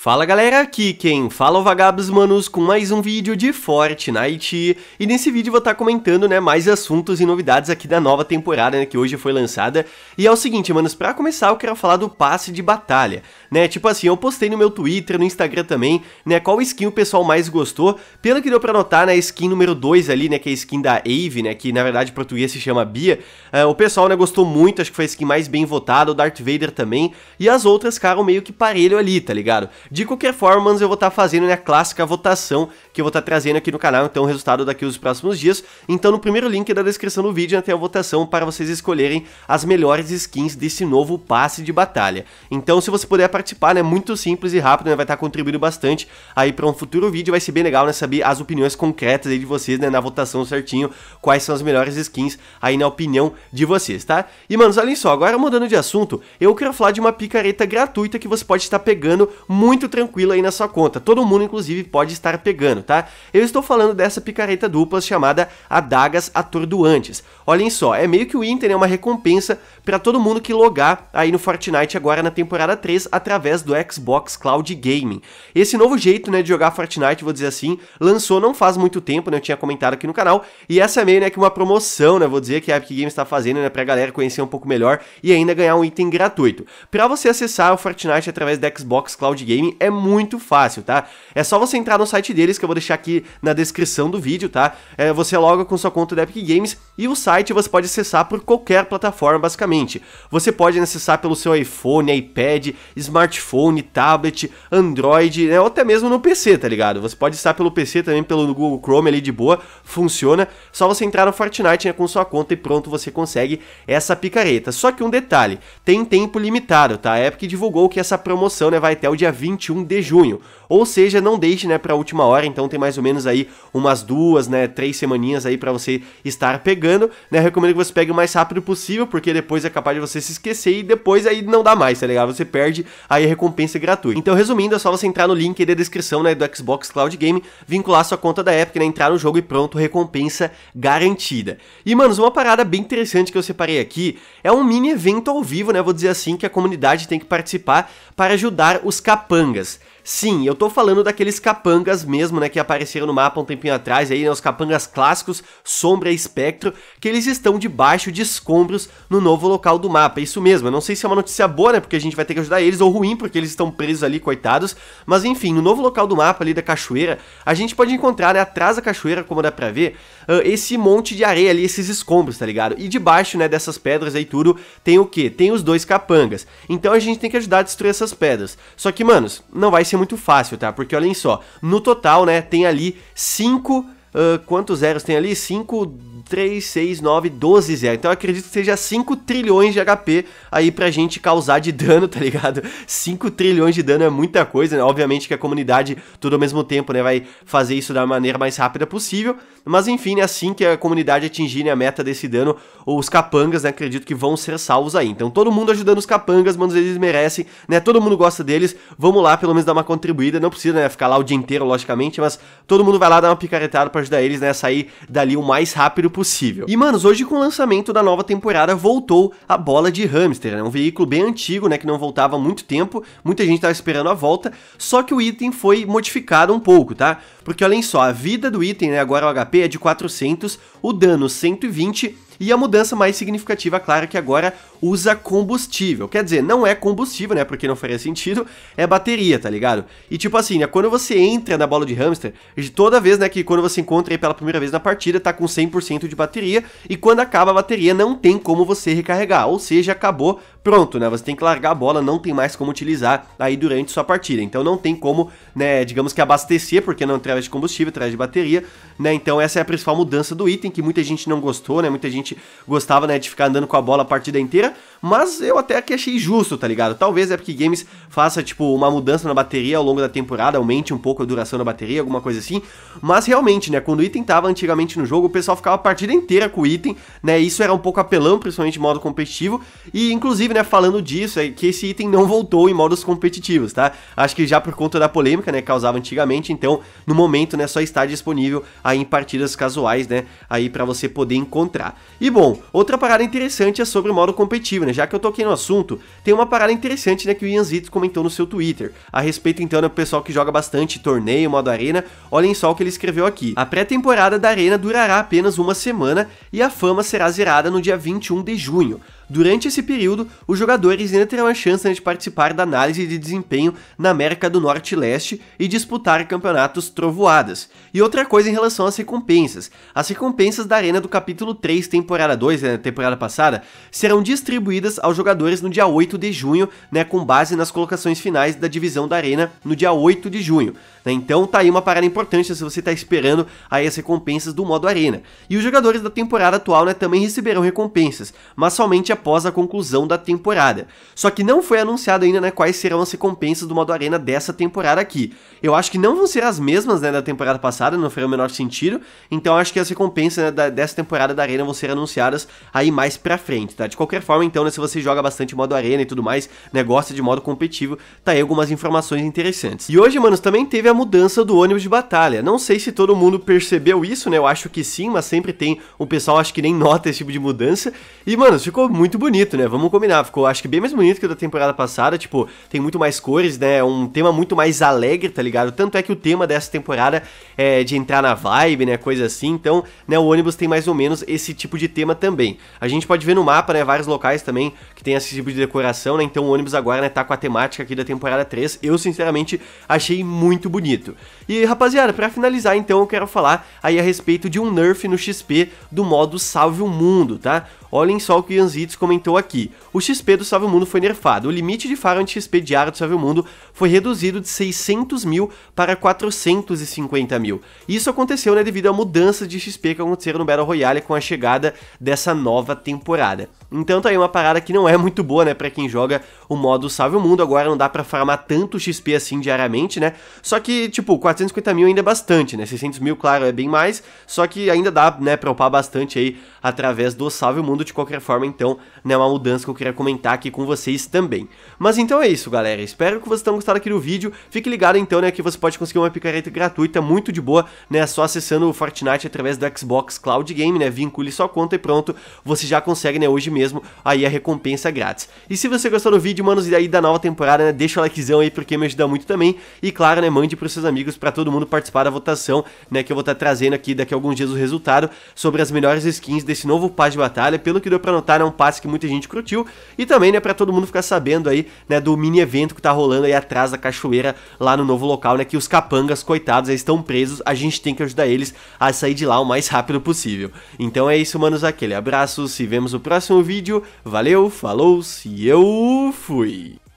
Fala galera, aqui quem fala é o Vagabos Manos com mais um vídeo de Fortnite e nesse vídeo vou estar tá comentando né, mais assuntos e novidades aqui da nova temporada né, que hoje foi lançada e é o seguinte manos, pra começar eu quero falar do passe de batalha né, tipo assim, eu postei no meu Twitter, no Instagram também, né, qual skin o pessoal mais gostou, pelo que deu pra notar na né, skin número 2 ali, né, que é a skin da Ave, né, que na verdade em português se chama Bia, uh, o pessoal né, gostou muito, acho que foi a skin mais bem votada, o Darth Vader também e as outras ficaram meio que parelho ali, tá ligado? De qualquer forma, manos, eu vou estar tá fazendo né, a clássica votação que eu vou estar tá trazendo aqui no canal, então o resultado daqui os próximos dias. Então no primeiro link da descrição do vídeo né, tem a votação para vocês escolherem as melhores skins desse novo passe de batalha. Então se você puder participar, é né, muito simples e rápido, né, vai estar tá contribuindo bastante aí para um futuro vídeo, vai ser bem legal né, saber as opiniões concretas aí de vocês né, na votação certinho, quais são as melhores skins aí na opinião de vocês, tá? E manos, olhem só, agora mudando de assunto, eu quero falar de uma picareta gratuita que você pode estar tá pegando muito muito tranquilo aí na sua conta. Todo mundo, inclusive, pode estar pegando, tá? Eu estou falando dessa picareta dupla chamada Adagas Atordoantes. Olhem só, é meio que o Inter é uma recompensa para todo mundo que logar aí no Fortnite agora na temporada 3 através do Xbox Cloud Gaming. Esse novo jeito, né, de jogar Fortnite, vou dizer assim, lançou não faz muito tempo, né, eu tinha comentado aqui no canal, e essa é meio, né, que uma promoção, né, vou dizer que a Epic Games está fazendo, né, pra galera conhecer um pouco melhor e ainda ganhar um item gratuito. Para você acessar o Fortnite através do Xbox Cloud Gaming, Steam é muito fácil, tá? É só você entrar no site deles, que eu vou deixar aqui na descrição do vídeo, tá? É, você loga com sua conta da Epic Games e o site você pode acessar por qualquer plataforma, basicamente. Você pode acessar pelo seu iPhone, iPad, smartphone, tablet, Android, né? ou até mesmo no PC, tá ligado? Você pode estar pelo PC também, pelo Google Chrome ali de boa, funciona. Só você entrar no Fortnite né, com sua conta e pronto, você consegue essa picareta. Só que um detalhe, tem tempo limitado, tá? A Epic divulgou que essa promoção né, vai até o dia 20 21 de junho. Ou seja, não deixe, né, para a última hora, então tem mais ou menos aí umas duas, né, três semaninhas aí para você estar pegando, né? Recomendo que você pegue o mais rápido possível, porque depois é capaz de você se esquecer e depois aí não dá mais, tá ligado? Você perde aí a recompensa gratuita. Então, resumindo, é só você entrar no link aí da descrição, né, do Xbox Cloud Game, vincular sua conta da Epic, né, entrar no jogo e pronto, recompensa garantida. E, manos, uma parada bem interessante que eu separei aqui é um mini evento ao vivo, né, vou dizer assim, que a comunidade tem que participar para ajudar os capangos. fungus Sim, eu tô falando daqueles capangas mesmo, né, que apareceram no mapa um tempinho atrás, aí, né, os capangas clássicos, Sombra e Espectro, que eles estão debaixo de escombros no novo local do mapa, isso mesmo, eu não sei se é uma notícia boa, né, porque a gente vai ter que ajudar eles, ou ruim, porque eles estão presos ali, coitados, mas enfim, no novo local do mapa ali da cachoeira, a gente pode encontrar, né, atrás da cachoeira, como dá pra ver, uh, esse monte de areia ali, esses escombros, tá ligado? E debaixo, né, dessas pedras aí tudo, tem o quê? Tem os dois capangas, então a gente tem que ajudar a destruir essas pedras, só que, manos, não vai ser muito fácil, tá? Porque olhem só, no total, né, tem ali cinco ah, quantos zeros tem ali? 5, 3, 6, 9, 12 zeros. Então eu acredito que seja 5 trilhões de HP aí pra gente causar de dano, tá ligado? 5 trilhões de dano é muita coisa, né? Obviamente que a comunidade, tudo ao mesmo tempo, né? Vai fazer isso da maneira mais rápida possível. Mas enfim, né? assim que a comunidade atingir né, a meta desse dano, os capangas, né? Acredito que vão ser salvos aí. Então todo mundo ajudando os capangas, mano, eles merecem, né? Todo mundo gosta deles. Vamos lá, pelo menos dar uma contribuída. Não precisa, né? Ficar lá o dia inteiro, logicamente, mas todo mundo vai lá dar uma picaretada pra para ajudar eles né, a sair dali o mais rápido possível. E, manos, hoje com o lançamento da nova temporada voltou a bola de hamster, né? Um veículo bem antigo, né? Que não voltava há muito tempo. Muita gente estava esperando a volta. Só que o item foi modificado um pouco, tá? Porque olhem só, a vida do item, né? Agora o HP é de 400, o dano 120 e a mudança mais significativa, claro, que agora usa combustível. Quer dizer, não é combustível, né? Porque não faria sentido, é bateria, tá ligado? E tipo assim, né? Quando você entra na bola de hamster, toda vez, né, que quando você encontra aí pela primeira vez na partida, tá com 100% de bateria, e quando acaba a bateria, não tem como você recarregar, ou seja, acabou pronto, né? Você tem que largar a bola, não tem mais como utilizar aí durante sua partida. Então não tem como, né, digamos que abastecer, porque não é traz de combustível, traz de bateria, né? Então essa é a principal mudança do item que muita gente não gostou, né? Muita gente gostava, né, de ficar andando com a bola a partida inteira, mas eu até que achei justo, tá ligado? Talvez é Epic Games faça tipo uma mudança na bateria ao longo da temporada, aumente um pouco a duração da bateria, alguma coisa assim, mas realmente, né, quando o item tava antigamente no jogo, o pessoal ficava a partida inteira com o item, né? Isso era um pouco apelão, principalmente em modo competitivo, e inclusive, né, né, falando disso, é que esse item não voltou em modos competitivos, tá? Acho que já por conta da polêmica, né, causava antigamente, então, no momento, né, só está disponível aí em partidas casuais, né, aí para você poder encontrar. E bom, outra parada interessante é sobre o modo competitivo, né, já que eu toquei no assunto, tem uma parada interessante, né, que o Ian Zito comentou no seu Twitter, a respeito, então, do pessoal que joga bastante torneio, modo arena, olhem só o que ele escreveu aqui. A pré-temporada da arena durará apenas uma semana e a fama será zerada no dia 21 de junho. Durante esse período, os jogadores ainda terão a chance de participar da análise de desempenho na América do Norte e Leste e disputar campeonatos trovoadas. E outra coisa em relação às recompensas. As recompensas da Arena do capítulo 3, temporada 2, né, temporada passada, serão distribuídas aos jogadores no dia 8 de junho, né, com base nas colocações finais da divisão da Arena no dia 8 de junho. Né? Então tá aí uma parada importante se você está esperando aí as recompensas do modo Arena. E os jogadores da temporada atual né, também receberão recompensas, mas somente a após a conclusão da temporada. Só que não foi anunciado ainda né, quais serão as recompensas do modo arena dessa temporada aqui. Eu acho que não vão ser as mesmas né, da temporada passada, não foi o menor sentido, então acho que as recompensas né, da, dessa temporada da arena vão ser anunciadas aí mais pra frente, tá? De qualquer forma, então, né, se você joga bastante modo arena e tudo mais, né, gosta de modo competitivo, tá aí algumas informações interessantes. E hoje, manos, também teve a mudança do ônibus de batalha. Não sei se todo mundo percebeu isso, né? Eu acho que sim, mas sempre tem o pessoal acho que nem nota esse tipo de mudança. E, mano, ficou muito muito bonito, né? Vamos combinar. Ficou, acho que bem mais bonito que o da temporada passada. Tipo, tem muito mais cores, né? É um tema muito mais alegre, tá ligado? Tanto é que o tema dessa temporada é de entrar na vibe, né? Coisa assim. Então, né? O ônibus tem mais ou menos esse tipo de tema também. A gente pode ver no mapa, né? Vários locais também que tem esse tipo de decoração, né? Então, o ônibus agora, né? Tá com a temática aqui da temporada 3. Eu, sinceramente, achei muito bonito. E, rapaziada, para finalizar, então, eu quero falar aí a respeito de um nerf no XP do modo Salve o Mundo, tá? Olhem só o que o Yanzitsu comentou aqui. O XP do Salve Mundo foi nerfado. O limite de farm de XP diário do Salve Mundo foi reduzido de 600 mil para 450 mil. Isso aconteceu né, devido à mudança de XP que aconteceram no Battle Royale com a chegada dessa nova temporada. Então tá aí uma parada que não é muito boa, né, pra quem joga o modo Salve o Mundo. Agora não dá pra farmar tanto XP assim diariamente, né? Só que, tipo, 450 mil ainda é bastante, né? 600 mil, claro, é bem mais. Só que ainda dá, né, pra upar bastante aí através do Salve o Mundo de qualquer forma. Então né, uma mudança que eu queria comentar aqui com vocês também. Mas então é isso, galera. Espero que vocês tenham gostado aqui do vídeo. Fique ligado então, né, que você pode conseguir uma picareta gratuita muito de boa, né, só acessando o Fortnite através do Xbox Cloud Game, né, vincule sua conta e pronto, você já consegue, né, hoje mesmo aí a recompensa grátis. E se você gostou do vídeo, manos, e aí da nova temporada, né, deixa o likezão aí porque me ajuda muito também. E claro, né, mande pros seus amigos para todo mundo participar da votação, né, que eu vou estar tá trazendo aqui daqui a alguns dias o resultado sobre as melhores skins desse novo passe de batalha. Pelo que deu pra notar, é um passe que muita gente curtiu. E também, né, para todo mundo ficar sabendo aí, né, do mini evento que tá rolando aí atrás da cachoeira, lá no novo local, né, que os capangas, coitados, aí estão presos, a gente tem que ajudar eles a sair de lá o mais rápido possível. Então é isso, manos, aquele abraço, se vemos no próximo vídeo, valeu, falou, se eu fui!